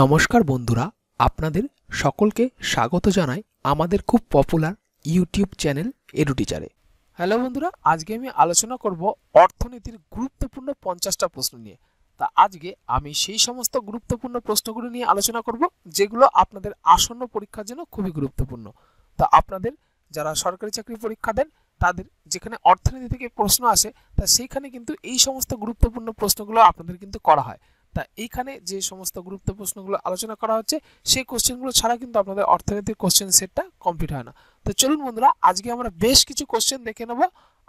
নমস্কার বন্ধুরা আপনাদের সকলকে স্বাগত জানাই আমাদের খুব পপুলার ইউটিউব চ্যানেল এডুটিচারে হ্যালো বন্ধুরা আজকে আমি আলোচনা করব অর্থনীতির গুরুত্বপূর্ণ পঞ্চাশটা প্রশ্ন নিয়ে তা আজকে আমি সেই সমস্ত গুরুত্বপূর্ণ প্রশ্নগুলো নিয়ে আলোচনা করব যেগুলো আপনাদের আসন্ন পরীক্ষার জন্য খুবই গুরুত্বপূর্ণ তা আপনাদের যারা সরকারি চাকরি পরীক্ষা দেন তাদের যেখানে অর্থনীতি থেকে প্রশ্ন আসে তা সেইখানে কিন্তু এই সমস্ত গুরুত্বপূর্ণ প্রশ্নগুলো আপনাদের কিন্তু করা হয় তা এইখানে যে সমস্ত গুরুত্ব প্রশ্নগুলো আলোচনা করা হচ্ছে সেই কোশ্চেনগুলো ছাড়া কিন্তু আপনাদের অর্থনৈতিক কোশ্চেন সেটটা কমপ্লিট হয় না তো চলুন বন্ধুরা আজকে আমরা বেশ কিছু কোশ্চেন দেখে নেব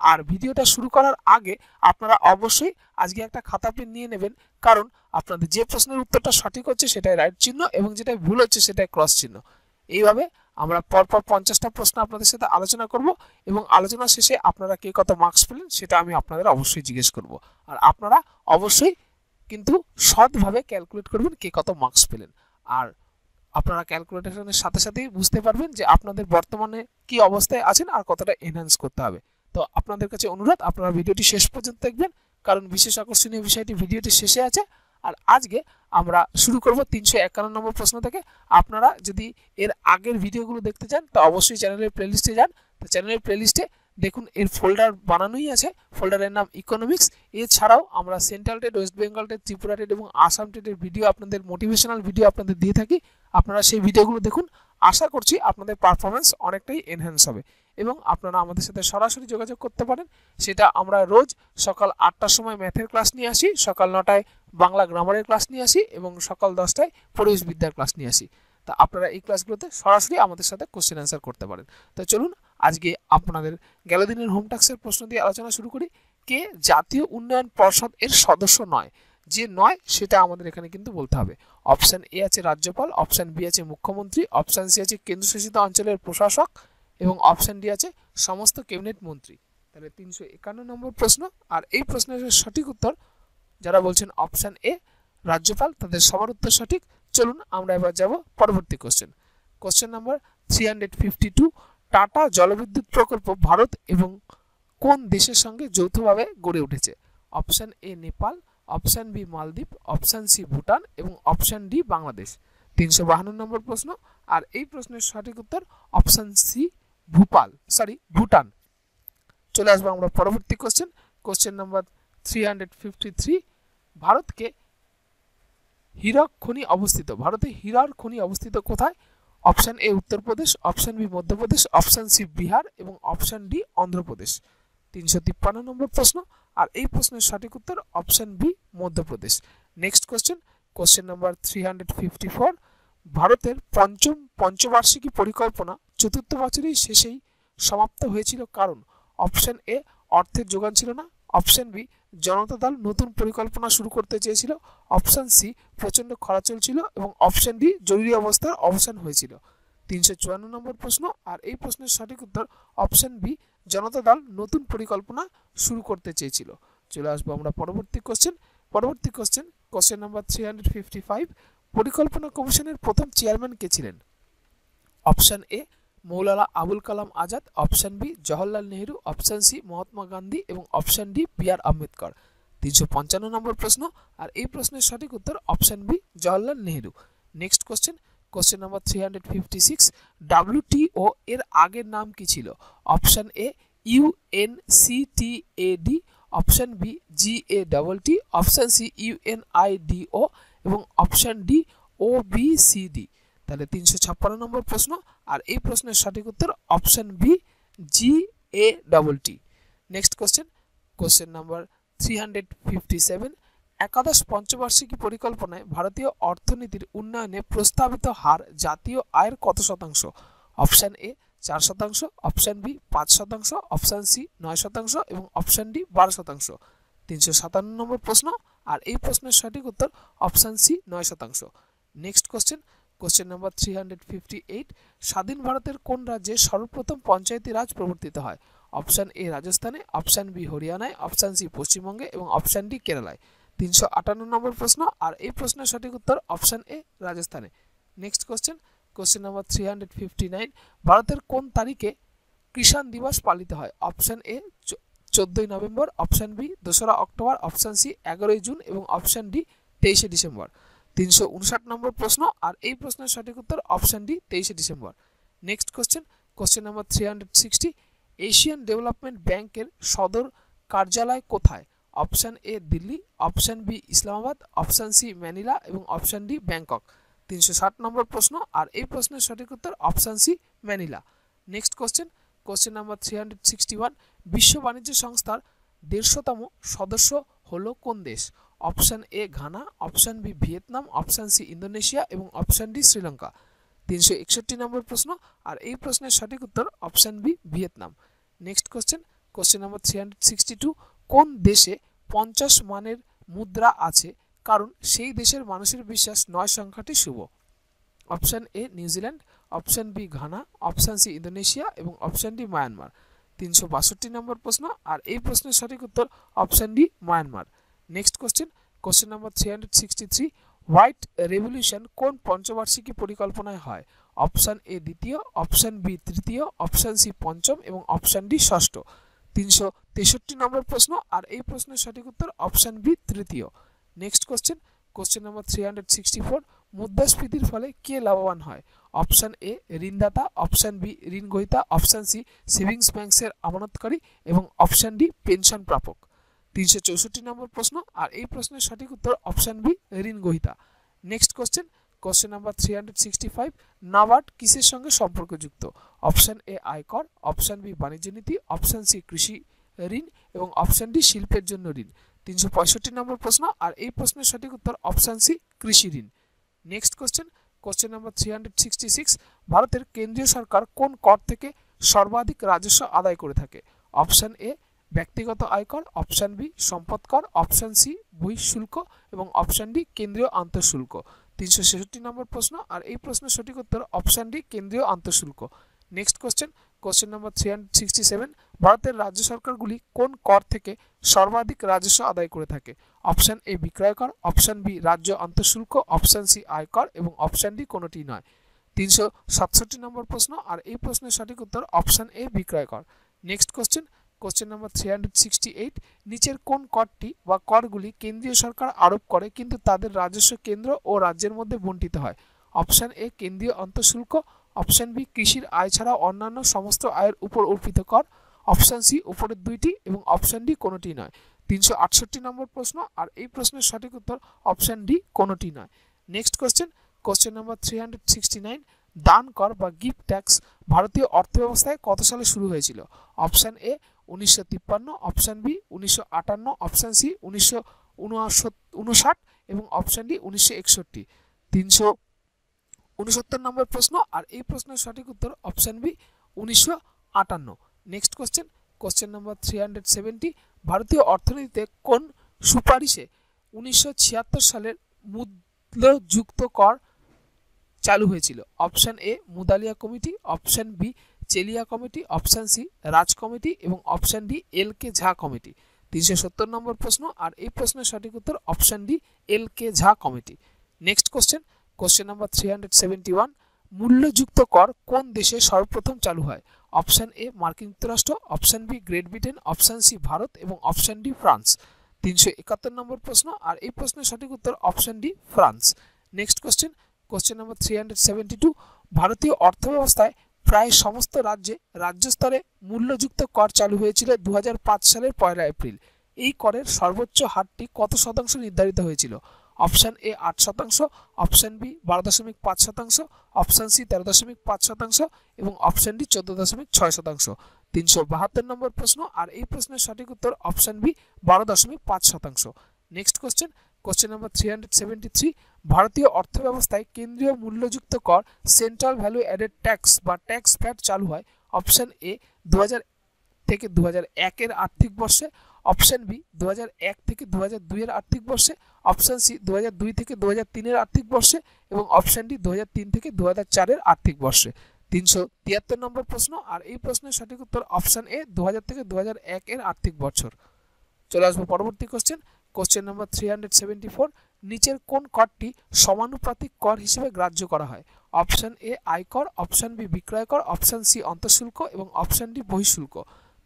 আর ভিডিওটা শুরু করার আগে আপনারা অবশ্যই আজকে একটা খাতা পেন নিয়ে নেবেন কারণ আপনাদের যে প্রশ্নের উত্তরটা সঠিক হচ্ছে সেটাই রাইট চিহ্ন এবং যেটাই ভুল হচ্ছে সেটাই ক্রস চিহ্ন এইভাবে আমরা পরপর পঞ্চাশটা প্রশ্ন আপনাদের সাথে আলোচনা করব এবং আলোচনা শেষে আপনারা কে কত মার্কস পেলেন সেটা আমি আপনাদের অবশ্যই জিজ্ঞেস করব আর আপনারা অবশ্যই কিন্তু সৎভাবে ক্যালকুলেট করবেন কে কত মার্কস পেলেন আর আপনারা ক্যালকুলেটেশনের সাথে সাথেই বুঝতে পারবেন যে আপনাদের বর্তমানে কি অবস্থায় আছেন আর কতটা এনহ্যান্স করতে হবে তো আপনাদের কাছে অনুরোধ আপনারা ভিডিওটি শেষ পর্যন্ত দেখবেন কারণ বিশেষ আকর্ষণীয় বিষয়টি ভিডিওটি শেষে আছে আর আজকে আমরা শুরু করব তিনশো একান্ন নম্বর প্রশ্ন থেকে আপনারা যদি এর আগের ভিডিওগুলো দেখতে চান তো অবশ্যই চ্যানেলের প্লেলিস্টে যান তো চ্যানেলের প্লেলিস্টে দেখুন এর ফোল্ডার বানানোই আছে ফোল্ডারের নাম ইকোনমিক্স এছাড়াও আমরা central TET West Bengal TET Tripura TET এবং আসাম টেটের ভিডিও আপনাদের মোটিভেশনাল ভিডিও আপনাদের দিয়ে থাকি আপনারা সেই ভিডিওগুলো দেখুন আশা করছি আপনাদের পারফরমেন্স অনেকটাই এনহ্যান্স হবে এবং আপনারা আমাদের সাথে সরাসরি যোগাযোগ করতে পারেন সেটা আমরা রোজ সকাল আটটার সময় ম্যাথের ক্লাস নিয়ে আসি সকাল নটায় বাংলা গ্রামারের ক্লাস নিয়ে আসি এবং সকাল দশটায় পরিবেশবিদ্যার ক্লাস নিয়ে আসি তা আপনারা এই ক্লাসগুলোতে সরাসরি আমাদের সাথে কোশ্চেন অ্যান্সার করতে পারেন তো চলুন আজকে আপনাদের গেল দিনের হোম প্রশ্ন দিয়ে আলোচনা শুরু করি কে জাতীয় উন্নয়ন পর্ষদ এর সদস্য নয় যে নয় সেটা আমাদের এখানে কিন্তু বলতে হবে অপশান এ আছে রাজ্যপাল অপশান বি আছে মুখ্যমন্ত্রী অপশান সি আছে কেন্দ্রশাসিত অঞ্চলের প্রশাসক এবং অপশান ডি আছে সমস্ত ক্যাবিনেট মন্ত্রী তাহলে তিনশো একান্ন নম্বর প্রশ্ন আর এই প্রশ্নের সঠিক উত্তর যারা বলছেন অপশান এ রাজ্যপাল তাদের সবার উত্তর সঠিক চলুন আমরা এবার যাব পরবর্তী question question number three hundred fifty two Tata জলবিদ্যুৎ প্রকল্প ভারত এবং কোন দেশের সঙ্গে যৌথভাবে গড়ে উঠেছে option A Nepal option B Maldives option C Bhutan এবং অপশান ডি বাংলাদেশ তিনশো বাহান্ন নম্বর প্রশ্ন আর এই প্রশ্নের সঠিক উত্তর option C Bhopal sorry Bhutan চলে আসবো আমরা পরবর্তী question question number three hundred fifty three ভারতকে হীরক খনি অবস্থিত ভারতে হীরার খনি অবস্থিত কোথায় option A Uttar Pradesh option B Madhya Pradesh option C Bihar এবং অপশান ডি অন্ধ্রপ্রদেশ তিনশো তিপ্পান্ন নম্বর প্রশ্ন আর এই প্রশ্নের সঠিক উত্তর option B Madhya Pradesh next question question number three hundred fifty four ভারতের পঞ্চম পঞ্চবার্ষিকী পরিকল্পনা চতুর্থ বছরেই শেষেই সমাপ্ত হয়েছিল কারণ অপশান এ অর্থের যোগান ছিল না অপশান বি জনতা দল নতুন পরিকল্পনা শুরু করতে চেয়েছিল অপশান সি প্রচণ্ড খরা চলছিল এবং অপশান ডি জরুরি অবস্থার অবসান হয়েছিল তিনশো চুয়ান্ন নম্বর প্রশ্ন আর এই প্রশ্নের সঠিক উত্তর অপশান বি জনতা দল নতুন পরিকল্পনা শুরু করতে চেয়েছিল চলে আসবো আমরা পরবর্তী কোশ্চেন পরবর্তী question question number three hundred fifty five পরিকল্পনা কমিশনের প্রথম চেয়ারম্যান কে ছিলেন option A Maulana Abul Kalam Azad option B Jawaharlal Nehru option C Mahatma Gandhi এবং option D B R Ambedkar তিনশো পঞ্চান্ন নম্বর প্রশ্ন আর এই প্রশ্নের সঠিক উত্তর option B Jawaharlal Nehru next question question number three hundred fifty six WTO এর আগের নাম কি ছিল option A D option B G A double T option C O এবং option D O B C D তাহলে তিনশো ছাপ্পান্ন নম্বর প্রশ্ন আর এই প্রশ্নের সঠিক উত্তর option B G A double T next question question number three hundred fifty seven একাদশ পঞ্চবার্ষিকী পরিকল্পনায় ভারতীয় অর্থনীতির উন্নয়নে প্রস্তাবিত হার জাতীয় আয়ের কত শতাংশ অপশান এ চার শতাংশ অপশান বি পাঁচ শতাংশ অপশান সি নয় শতাংশ এবং অপশান ডি বারো শতাংশ তিনশো সাতান্ন নম্বর প্রশ্ন আর এই প্রশ্নের সঠিক উত্তর অপশান সি নয় শতাংশ next question question number three hundred fifty eight স্বাধীন ভারতের কোন রাজ্যে সর্বপ্রথম পঞ্চায়েতি রাজ প্রবর্তিত হয় অপশান এ রাজস্থানে অপশান বি হরিয়ানায় অপশান সি পশ্চিমবঙ্গে এবং অপশান ডি কেরালায় তিনশো আটান্ন নম্বর প্রশ্ন আর এই প্রশ্নের সঠিক উত্তর অপশান এ রাজস্থানে next question question number three hundred fifty nine ভারতের কোন তারিখে কিষাণ দিবস পালিত হয় অপশান এ চোদ্দোই নভেম্বর অপশান বি দোসরা অক্টোবর অপশান সি এগারোই জুন এবং অপশান ডি তেইশে ডিসেম্বর তিনশো উনষাট নম্বর প্রশ্ন আর এই প্রশ্নের সঠিক উত্তর অপশান ডি তেইশে December next question question number three hundred sixty Asian development ব্যাংকের সদর কার্যালয় কোথায় option A Delhi option B Islamabad option C Manila এবং অপশান ডি ব্যাংকক তিনশো ষাট নম্বর প্রশ্ন আর এই প্রশ্নের সঠিক উত্তর option C Manila next question question number three hundred sixty one বিশ্ব বাণিজ্য সংস্থার দেড়শোতম সদস্য হলো কোন দেশ option A Ghana option B Vietnam option C Indonesia এবং অপশান ডি শ্রীলঙ্কা তিনশো একষট্টি নম্বর প্রশ্ন আর এই প্রশ্নের সঠিক উত্তর option B Vietnam next question question number three hundred sixty two কোন দেশে পঞ্চাশ মানের মুদ্রা আছে কারণ সেই দেশের মানুষের বিশ্বাস নয় সংখ্যাটি শুভ option A New Zealand option B Ghana option C Indonesia এবং অপশান ডি মায়ানমার তিনশো বাষট্টি নম্বর প্রশ্ন আর এই প্রশ্নের সঠিক উত্তর option D Myanmar next question question number three hundred sixty three white revolution কোন পঞ্চবার্ষিকী পরিকল্পনায় হয় অপশান এ দ্বিতীয় অপশান বি তৃতীয় অপশান সি পঞ্চম এবং অপশান ডি ষষ্ঠ তিনশো তেষট্টি নম্বর প্রশ্ন আর এই প্রশ্নের সঠিক উত্তর অপশান বি তৃতীয় next question question number three hundred sixty four মুদ্রাস্ফীতির ফলে কে লাভবান হয় অপশান এ ঋণদাতা অপশান বি ঋণগ্রহীতা অপশান সি সেভিংস ব্যাংকসের আমানতকারী এবং অপশান ডি পেনশন প্রাপক তিনশো চৌষট্টি নম্বর প্রশ্ন আর এই প্রশ্নের সঠিক উত্তর অপশান বি ঋণ গহিতা next question question number three hundred sixty five NABARD কিসের সঙ্গে সম্পর্কযুক্ত অপশান এ আয়কর অপশান বি বাণিজ্য নীতি অপশান সি কৃষি ঋণ এবং অপশান ডি শিল্পের জন্য ঋণ তিনশো পঁয়ষট্টি নম্বর প্রশ্ন আর এই প্রশ্নের সঠিক উত্তর অপশান সি কৃষি ঋণ next question question number three hundred sixty six ভারতের কেন্দ্রীয় সরকার কোন কর থেকে সর্বাধিক রাজস্ব আদায় করে থাকে অপশান এ ব্যক্তিগত আয়কর অপশান বি সম্পদ কর অপশান সি বহিঃশুল্ক এবং অপশান ডি কেন্দ্রীয় আন্তঃশুল্ক তিনশো ছেষট্টি নম্বর প্রশ্ন আর এই প্রশ্নের সঠিক উত্তর অপশান ডি কেন্দ্রীয় আন্তঃশুল্ক next question question number three sixty seven ভারতের রাজ্য সরকারগুলি কোন কর থেকে সর্বাধিক রাজস্ব আদায় করে থাকে অপশান এ বিক্রয় কর অপশান বি রাজ্য আন্তঃশুল্ক অপশান সি আয়কর এবং অপশান ডি কোনোটি নয় তিনশো সাতষট্টি নম্বর প্রশ্ন আর এই প্রশ্নের সঠিক উত্তর অপশান এ বিক্রয় কর next question question number three hundred sixty eight নিচের কোন করটি বা করগুলি কেন্দ্রীয় সরকার আরোপ করে কিন্তু তাদের রাজস্ব কেন্দ্র ও রাজ্যের মধ্যে বন্টিত হয় অপশান এ কেন্দ্রীয় অন্তঃশুল্ক অপশান বি কৃষির আয় ছাড়া অন্যান্য সমস্ত আয়ের উপর অর্পিত কর অপশান সি উপরের দুইটি এবং অপশান ডি কোনোটি নয় তিনশো আটষট্টি নম্বর প্রশ্ন আর এই প্রশ্নের সঠিক উত্তর অপশান ডি কোনোটি নয় next question question number three hundred sixty nine দান কর বা গিফট ট্যাক্স ভারতীয় অর্থব্যবস্থায় কত সালে শুরু হয়েছিল অপশান এ উনিশশো তিপ্পান্ন অপশান বি উনিশশো আটান্ন অপশান সি উনিশশো উনষাট এবং অপশান ডি উনিশশো একষট্টি তিনশো উনসত্তর নম্বর প্রশ্ন আর এই প্রশ্নের সঠিক উত্তর অপশান বি উনিশশো আটান্ন next question question number three hundred seventy ভারতীয় অর্থনীতিতে কোন সুপারিশে উনিশশো ছিয়াত্তর সালের মুদ্রযুক্ত কর চালু হয়েছিল option A Mudaliar committee option B Chelliah committee option C Raj committee এবং option D L K Jha committee তিনশো সত্তর নম্বর প্রশ্ন আর এই প্রশ্নের সঠিক উত্তর option D L K Jha committee next question question number three hundred seventy one মূল্যযুক্ত কর কোন দেশে সর্বপ্রথম চালু হয় অপশান এ মার্কিন যুক্তরাষ্ট্র option B Great Britain option C Bharat এবং অপশান ডি ফ্রান্স তিনশো একাত্তর নম্বর প্রশ্ন আর এই প্রশ্নের সঠিক উত্তর option D France next question question number three hundred seventy two ভারতীয় অর্থব্যবস্থায় প্রায় সমস্ত রাজ্যে রাজ্য স্তরে মূল্যযুক্ত কর চালু হয়েছিল দু সালের পয়লা এপ্রিল এই করের সর্বোচ্চ হারটি কত শতাংশ নির্ধারিত হয়েছিল অপশান এ আট শতাংশ অপশান বি বারো দশমিক পাঁচ শতাংশ অপশান সি তেরো দশমিক পাঁচ শতাংশ এবং অপশান ডি চোদ্দ দশমিক ছয় শতাংশ তিনশো বাহাত্তর নম্বর প্রশ্ন আর এই প্রশ্নের সঠিক উত্তর অপশান বি বারো দশমিক পাঁচ শতাংশ next question question number three hundred seventy three ভারতীয় অর্থব্যবস্থায় কেন্দ্রীয় মূল্যযুক্ত কর সেন্ট্রাল ভ্যালু অ্যাডেড ট্যাক্স বা ট্যাক্স ফ্ল্যাট চালু হয় অপশান এ দু থেকে দু একের আর্থিক বর্ষে অপশান বি দু এক থেকে দু হাজার দুইয়ের আর্থিক বর্ষে অপশান সি দু দুই থেকে দু তিনের আর্থিক বর্ষে এবং অপশান ডি দু তিন থেকে দু চারের আর্থিক বর্ষে তিনশো তিয়াত্তর নম্বর প্রশ্ন আর এই প্রশ্নের সঠিক উত্তর অপশান এ দু থেকে দু এর আর্থিক বছর চলে আসবো পরবর্তী question question number three hundred seventy four নিচের কোন করটি সমানুপাতিক কর হিসেবে গ্রাহ্য করা হয় অপশান এ আয়কর অপশান বি বিক্রয় কর অপশান সি অন্তঃশুল্ক এবং অপশান ডি বহিঃশুল্ক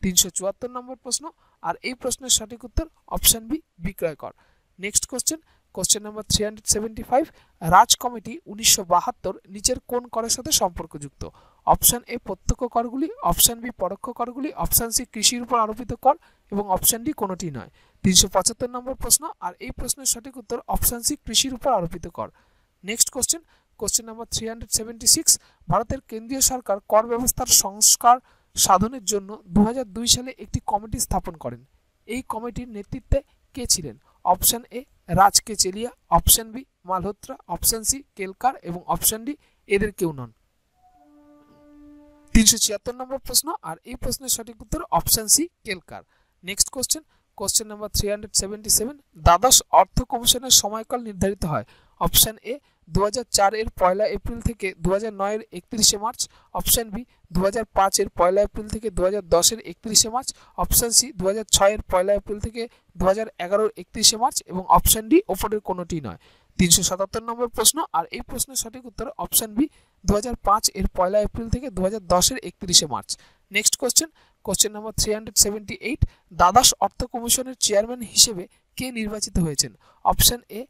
তিনশো চুয়াত্তর নম্বর প্রশ্ন আর এই প্রশ্নের সঠিক উত্তর অপশান বি বিক্রয় কর next question question number three hundred seventy five Raj committee উনিশশো বাহাত্তর নিচের কোন করের সাথে সম্পর্কযুক্ত অপশান এ প্রত্যক্ষ করগুলি অপশান বি পরোক্ষ করগুলি অপশান সি কৃষির উপর আরোপিত কর এবং অপশান ডি কোনোটি নয় তিনশো পঁচাত্তর নম্বর প্রশ্ন আর এই প্রশ্নের সঠিক উত্তর অপশান সি কৃষির উপর আরোপিত কর next question question number three hundred seventy six ভারতের কেন্দ্রীয় সরকার কর ব্যবস্থার সংস্কার সাধনের জন্য দু সালে একটি কমিটি স্থাপন করেন এই কমিটির নেতৃত্বে কে ছিলেন অপশান এ রাজ কেচেলিয়া option B Malhotra option C Kelkar এবং অপশান ডি এদের কেউ নন তিনশো ছিয়াত্তর নম্বর প্রশ্ন আর এই প্রশ্নের সঠিক উত্তর option C Kelkar next question question number three hundred seventy seven দ্বাদশ অর্থ কমিশনের সময়কাল নির্ধারিত হয় অপশান এ দু এর পয়লা এপ্রিল থেকে দু এর একত্রিশে মার্চ অপশান বি দু এর পয়লা এপ্রিল থেকে দু এর একত্রিশে মার্চ অপশান সি দু এর পয়লা এপ্রিল থেকে দু এর একত্রিশে মার্চ এবং অপশান ডি ওপরের কোনোটি নয় তিনশো সাতাত্তর নম্বর প্রশ্ন আর এই প্রশ্নের সঠিক উত্তর অপশান বি দু এর পয়লা এপ্রিল থেকে দু হাজার দশের একত্রিশে March next question question number three hundred seventy eight দ্বাদশ অর্থ কমিশনের চেয়ারম্যান হিসেবে কে নির্বাচিত হয়েছেন অপশান এ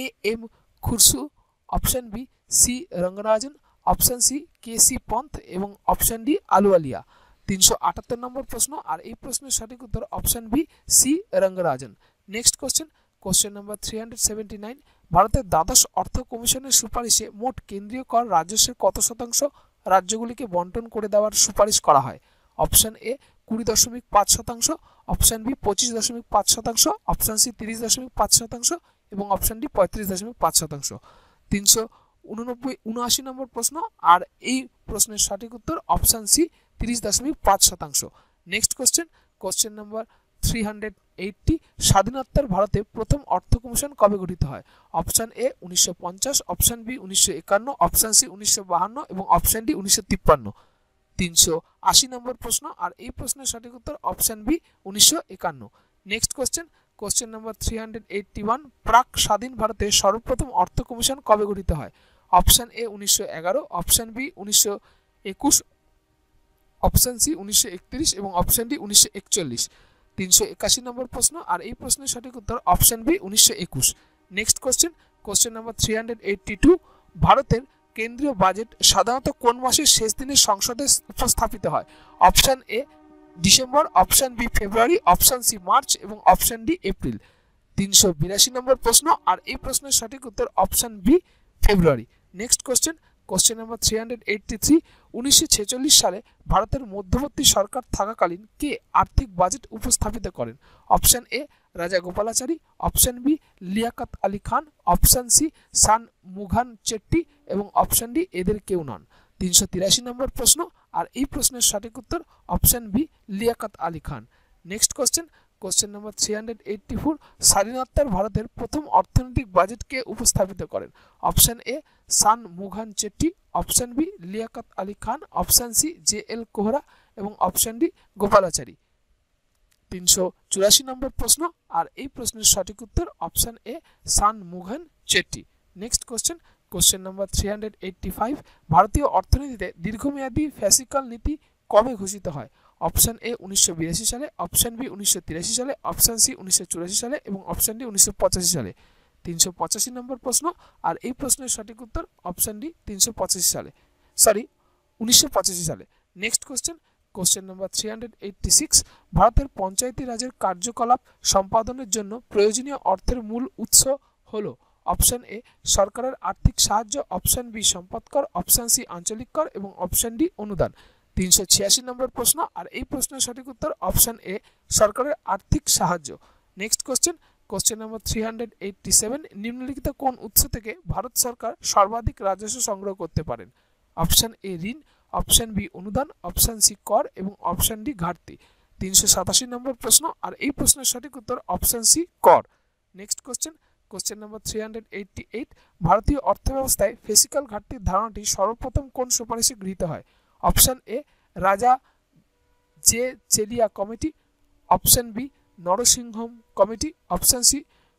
এ এম খুরসু option B C Rangarajan option C K C Pant এবং অপশান ডি আলুয়ালিয়া তিনশো আটাত্তর নম্বর প্রশ্ন আর এই প্রশ্নের সঠিক উত্তর option B C Rangarajan next question question number three hundred seventy nine ভারতের দ্বাদশ অর্থ কমিশনের সুপারিশে মোট কেন্দ্রীয় কর রাজস্বের কত শতাংশ রাজ্যগুলিকে বন্টন করে দেওয়ার সুপারিশ করা হয় অপশান এ কুড়ি দশমিক পাঁচ শতাংশ অপশান বি পঁচিশ দশমিক পাঁচ শতাংশ অপশান সি তিরিশ দশমিক পাঁচ শতাংশ এবং অপশান ডি পঁয়ত্রিশ দশমিক পাঁচ শতাংশ তিনশো উননব্বই উনআশি নম্বর প্রশ্ন আর এই প্রশ্নের সঠিক উত্তর অপশান সি তিরিশ দশমিক পাঁচ শতাংশ next question question number three hundred eighty স্বাধীনোত্তর ভারতে প্রথম অর্থ কমিশন কবে গঠিত হয় অপশান এ উনিশশো পঞ্চাশ অপশান বি উনিশশো একান্ন অপশান সি উনিশশো বাহান্ন এবং অপশান ডি উনিশশো তিপ্পান্ন তিনশো আশি নম্বর প্রশ্ন আর এই প্রশ্নের সঠিক উত্তর অপশান বি উনিশশো একান্ন next question question number three hundred eighty one প্রাক স্বাধীন ভারতে সর্বপ্রথম অর্থ কমিশন কবে গঠিত হয় অপশান এ উনিশশো এগারো অপশান বি উনিশশো একুশ অপশান সি উনিশশো একত্রিশ এবং অপশান ডি উনিশশো একচল্লিশ তিনশো একাশি নম্বর প্রশ্ন আর এই প্রশ্নের সঠিক উত্তর অপশান বি উনিশশো একুশ next question question number three hundred eighty two ভারতের কেন্দ্রীয় বাজেট সাধারণত কোন মাসের শেষ দিনে সংসদে উপস্থাপিত হয় option A December option B February option C March এবং অপশান ডি এপ্রিল তিনশো বিরাশি নম্বর প্রশ্ন আর এই প্রশ্নের সঠিক উত্তর option B February next question question number three hundred eighty three উনিশশো ছেচল্লিশ সালে ভারতের মধ্যবর্তী সরকার থাকাকালীন কে আর্থিক বাজেট উপস্থাপিত করেন option A Rajagopalachari option B Liaquat Ali Khan option C Shanmukham Chetty এবং অপশান ডি এদের কেউ নন তিনশো তিরাশি নম্বর প্রশ্ন আর এই প্রশ্নের সঠিক উত্তর option B Liaquat Ali Khan next question question number three hundred eighty four স্বাধীনোত্তর ভারতের প্রথম অর্থনৈতিক বাজেটকে উপস্থাপিত করেন option A Shanmukham Chetty option B Liaquat Ali Khan option C J L Kohra এবং অপশান ডি গোপালাচারী তিনশো চুরাশি নম্বর প্রশ্ন আর এই প্রশ্নের সঠিক উত্তর option A Shanmukham Chetty next question question number three hundred eighty five ভারতীয় অর্থনীতিতে দীর্ঘমেয়াদী ফ্যাসিক্যাল নীতি কবে ঘোষিত হয় অপশান এ উনিশশো সালে অপশান বি উনিশশো সালে অপশান সি উনিশশো সালে এবং অপশান ডি উনিশশো সালে তিনশো পঁচাশি নম্বর প্রশ্ন আর এই প্রশ্নের সঠিক উত্তর অপশান ডি তিনশো সালে সরি উনিশশো সালে next question question number three hundred eighty six ভারতের পঞ্চায়েতি রাজের কার্যকলাপ সম্পাদনের জন্য প্রয়োজনীয় অর্থের মূল উৎস হল অপশান এ সরকারের আর্থিক সাহায্য অপশান বি সম্পদ কর অপশান সি আঞ্চলিক কর এবং অপশান ডি অনুদান তিনশো ছিয়াশি নম্বর প্রশ্ন আর এই প্রশ্নের সঠিক উত্তর অপশান এ সরকারের আর্থিক সাহায্য next question question number three hundred eighty seven নিম্নলিখিত কোন উৎস থেকে ভারত সরকার সর্বাধিক রাজস্ব সংগ্রহ করতে পারেন অপশান এ ঋণ অপশান বি অনুদান অপশান সি কর এবং অপশান ডি ঘাটতি তিনশো সাতাশি নম্বর প্রশ্ন আর এই প্রশ্নের সঠিক উত্তর অপশান সি কর next question question number three hundred eighty eight ভারতীয় অর্থব্যবস্থায় ফেসিক্যাল ঘাটতির ধারণাটি সর্বপ্রথম কোন সুপারিশে গৃহীত হয় option A Raja J Chelliah committee option B Narasimham committee option C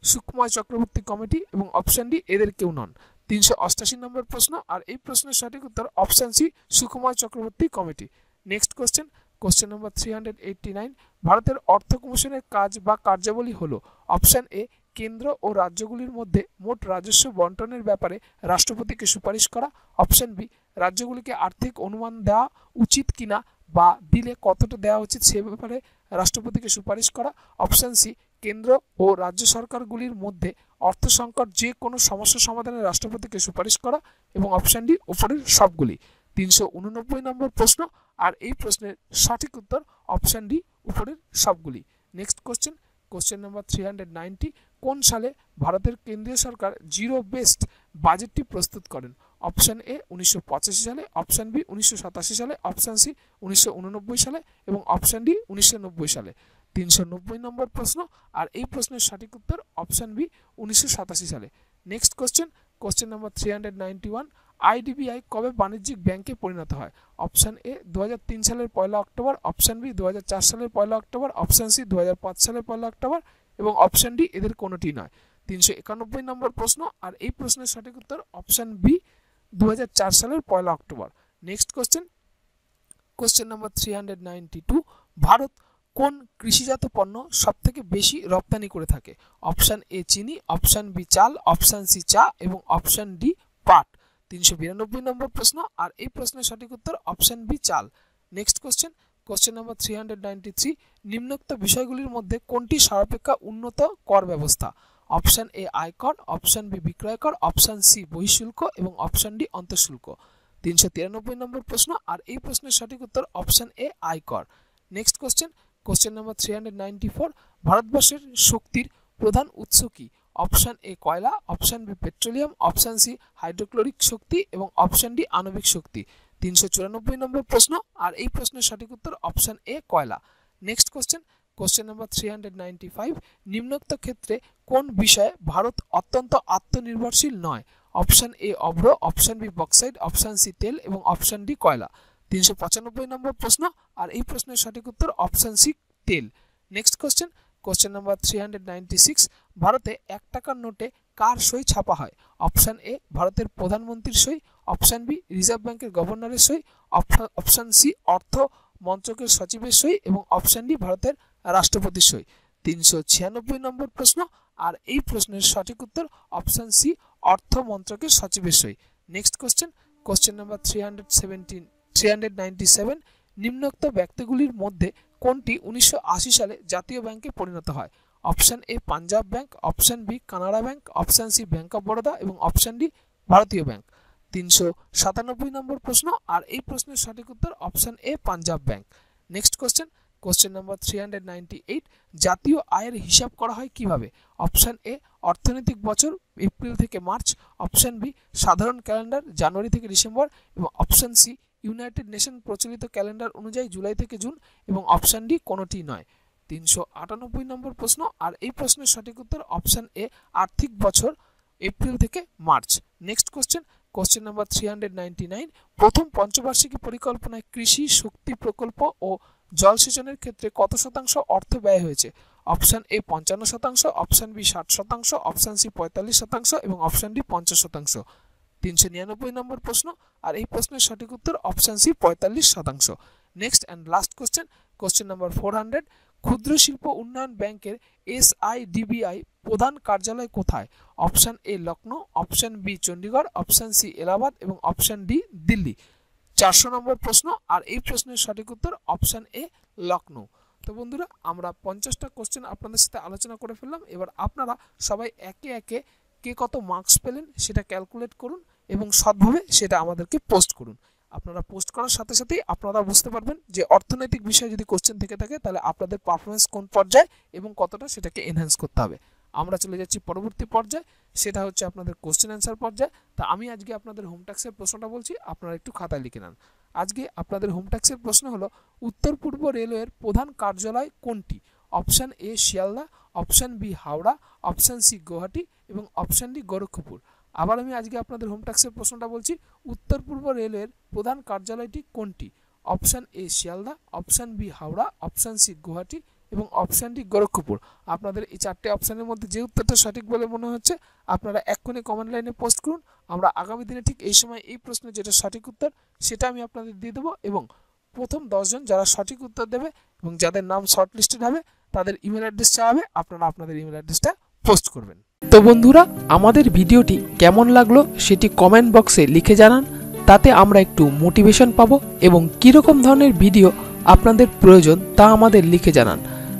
Sukumar Chakravarty committee এবং অপশন ডি এদের কেউ নন তিনশো অষ্টাশি নম্বর প্রশ্ন আর এই প্রশ্নের সঠিক উত্তর option C Sukumar Chakravarty committee next question question number three hundred eighty nine ভারতের অর্থ কমিশনের কাজ বা কার্যাবলী হল অপশান এ কেন্দ্র ও রাজ্যগুলির মধ্যে মোট রাজস্ব বন্টনের ব্যাপারে রাষ্ট্রপতিকে সুপারিশ করা অপশান বি রাজ্যগুলিকে আর্থিক অনুমান দেওয়া উচিত কিনা বা দিলে কতটা দেওয়া উচিত সে ব্যাপারে রাষ্ট্রপতিকে সুপারিশ করা অপশান সি কেন্দ্র ও রাজ্য সরকারগুলির মধ্যে অর্থ সংকট যে কোনো সমস্যা সমাধানে রাষ্ট্রপতিকে সুপারিশ করা এবং অপশান ডি উপরের সবগুলি তিনশো উননব্বই নম্বর প্রশ্ন আর এই প্রশ্নের সঠিক উত্তর অপশন ডি উপরের সবগুলি next question question number three hundred ninety কোন সালে ভারতের কেন্দ্রীয় সরকার জিরো বেস্ট বাজেটটি প্রস্তুত করেন অপশান এ উনিশশো সালে অপশান বি উনিশশো সালে অপশান সি উনিশশো সালে এবং অপশান ডি উনিশশো সালে তিনশো নব্বই নম্বর প্রশ্ন আর এই প্রশ্নের সঠিক উত্তর অপশান বি উনিশশো সালে next question question number three hundred ninety one IDBI কবে বাণিজ্যিক ব্যাংকে পরিণত হয় অপশান এ দু সালের পয়লা অক্টোবর অপশান বি দু সালের পয়লা অক্টোবর অপশান সি দু সালের পয়লা অক্টোবর এবং অপশান ডি এদের কোনোটি নয় তিনশো একানব্বই নম্বর প্রশ্ন আর এই প্রশ্নের সঠিক উত্তর অপশান বি দু সালের পয়লা October next question question number three hundred ninety two ভারত কোন কৃষিজাত পণ্য সবথেকে বেশি রপ্তানি করে থাকে অপশান এ চিনি অপশান বি চাল অপশান সি চা এবং অপশান ডি পাট তিনশো বিরানব্বই নম্বর প্রশ্ন আর এই প্রশ্নের সঠিক উত্তর অপশান বি চাল next question question number three hundred ninety three নিম্নোক্ত বিষয়গুলির মধ্যে কোনটি সর্বাপেক্ষা উন্নত কর ব্যবস্থা অপশান এ আয়কর অপশান বি বিক্রয় কর অপশান সি বহিঃশুল্ক এবং অপশান ডি অন্তঃশুল্ক তিনশো তিরানব্বই নম্বর প্রশ্ন আর এই প্রশ্নের সঠিক উত্তর অপশান এ আয়কর next question question number three hundred ninety four ভারতবর্ষের শক্তির প্রধান উৎস কি অপশান এ কয়লা option B petroleum option C hydrochloric শক্তি এবং অপশান ডি আণবিক শক্তি তিনশো চুরানব্বই নম্বর প্রশ্ন আর এই প্রশ্নের সঠিক উত্তর অপশান এ কয়লা next question question number three hundred ninety five নিম্নোক্ত ক্ষেত্রে কোন বিষয়ে ভারত অত্যন্ত আত্মনির্ভরশীল নয় অপশান এ অভ্র option B bauxite option C তেল এবং অপশান ডি কয়লা তিনশো পঁচানব্বই নম্বর প্রশ্ন আর এই প্রশ্নের সঠিক উত্তর অপশান সি তেল next question question number three hundred ninety six ভারতে এক টাকার নোটে কার সই ছাপা হয় অপশান এ ভারতের প্রধানমন্ত্রীর সই অপশান বি রিজার্ভ ব্যাংকের গভর্নরের সই অপশান সি অর্থ মন্ত্রকের সচিবের সই এবং অপশান ডি ভারতের রাষ্ট্রপতি সই তিনশো ছিয়ানব্বই নম্বর প্রশ্ন আর এই প্রশ্নের সঠিক উত্তর অপশান সি অর্থ মন্ত্রকের সচিবের সই next question question number three hundred three hundred ninety seven নিম্নোক্ত ব্যক্তিগুলির মধ্যে কোনটি উনিশশো আশি সালে জাতীয় ব্যাংকে পরিণত হয় option A Punjab bank option B Canara bank option C bank of Baroda এবং অপশান ডি ভারতীয় ব্যাংক তিনশো সাতানব্বই নম্বর প্রশ্ন আর এই প্রশ্নের সঠিক উত্তর option A Punjab bank next question question number three hundred ninety eight জাতীয় আয়ের হিসাব করা হয় কিভাবে অপশান এ অর্থনৈতিক বছর এপ্রিল থেকে মার্চ অপশান বি সাধারণ ক্যালেন্ডার জানুয়ারি থেকে ডিসেম্বর এবং অপশান সি ইউনাইটেড নেশন প্রচলিত ক্যালেন্ডার অনুযায়ী জুলাই থেকে জুন এবং অপশান ডি কোনোটি নয় তিনশো আটানব্বই নম্বর প্রশ্ন আর এই প্রশ্নের সঠিক উত্তর অপশান এ আর্থিক বছর এপ্রিল থেকে March next question question number three hundred ninety nine প্রথম পঞ্চবার্ষিকী পরিকল্পনায় কৃষি শক্তি প্রকল্প ও জলসেচনের ক্ষেত্রে কত শতাংশ অর্থ ব্যয় হয়েছে অপশান এ পঞ্চান্ন শতাংশ অপশান বি ষাট শতাংশ অপশান সি পঁয়তাল্লিশ শতাংশ এবং অপশান ডি পঞ্চাশ শতাংশ তিনশো নিরানব্বই নম্বর প্রশ্ন আর এই প্রশ্নের সঠিক উত্তর অপশান সি পঁয়তাল্লিশ শতাংশ next and last question question number four hundred ক্ষুদ্র শিল্প উন্নয়ন ব্যাংকের এস ডিবিআই প্রধান কার্যালয় কোথায় option A Lucknow option B Chandigarh option C Allahabad এবং অপশান ডি দিল্লি চারশো নম্বর প্রশ্ন আর এই প্রশ্নের সঠিক উত্তর অপশান এ লখনৌ তো বন্ধুরা আমরা পঞ্চাশটা কোশ্চেন আপনাদের সাথে আলোচনা করে ফেললাম এবার আপনারা সবাই একে একে কে কত মার্কস পেলেন সেটা ক্যালকুলেট করুন এবং সৎভাবে সেটা আমাদেরকে পোস্ট করুন আপনারা পোস্ট করার সাথে সাথেই আপনারা বুঝতে পারবেন যে অর্থনৈতিক বিষয়ে যদি কোশ্চেন থেকে থাকে তাহলে আপনাদের পারফরমেন্স কোন পর্যায়ে এবং কতটা সেটাকে এনহ্যান্স করতে হবে আমরা চলে যাচ্ছি পরবর্তী পর্যায়ে সেটা হচ্ছে আপনাদের কোশ্চেন অ্যান্সার পর্যায়ে তা আমি আজকে আপনাদের ট্যাক্সের প্রশ্নটা বলছি আপনারা একটু খাতায় লিখে নেন আজকে আপনাদের ট্যাক্সের প্রশ্ন হলো উত্তর পূর্ব রেলওয়ের প্রধান কার্যালয় কোনটি option A Sealdah option B Howrah option C Guwahati এবং অপশান ডি গোরক্ষপুর আবার আমি আজকে আপনাদের ট্যাক্সের প্রশ্নটা বলছি উত্তর পূর্ব রেলওয়ের প্রধান কার্যালয়টি কোনটি option A Sealdah option B Howrah option C Guwahati এবং অপশানটি গোরক্ষপুর আপনাদের এই চারটে অপশানের মধ্যে যে উত্তরটা সঠিক বলে মনে হচ্ছে আপনারা এক্ষুনি কমেন্ট লাইনে পোস্ট করুন আমরা আগামী দিনে ঠিক এই সময় এই প্রশ্নের যেটা সঠিক উত্তর সেটা আমি আপনাদের দিয়ে দেবো এবং প্রথম দশজন যারা সঠিক উত্তর দেবে এবং যাদের নাম শর্ট লিস্টেড হবে তাদের ইমেল অ্যাড্রেস চাওয়া হবে আপনারা আপনাদের ইমেল অ্যাড্রেসটা পোস্ট করবেন তো বন্ধুরা আমাদের ভিডিওটি কেমন লাগলো সেটি কমেন্ট বক্সে লিখে জানান তাতে আমরা একটু মোটিভেশন পাবো এবং কীরকম ধরনের ভিডিও আপনাদের প্রয়োজন তা আমাদের লিখে জানান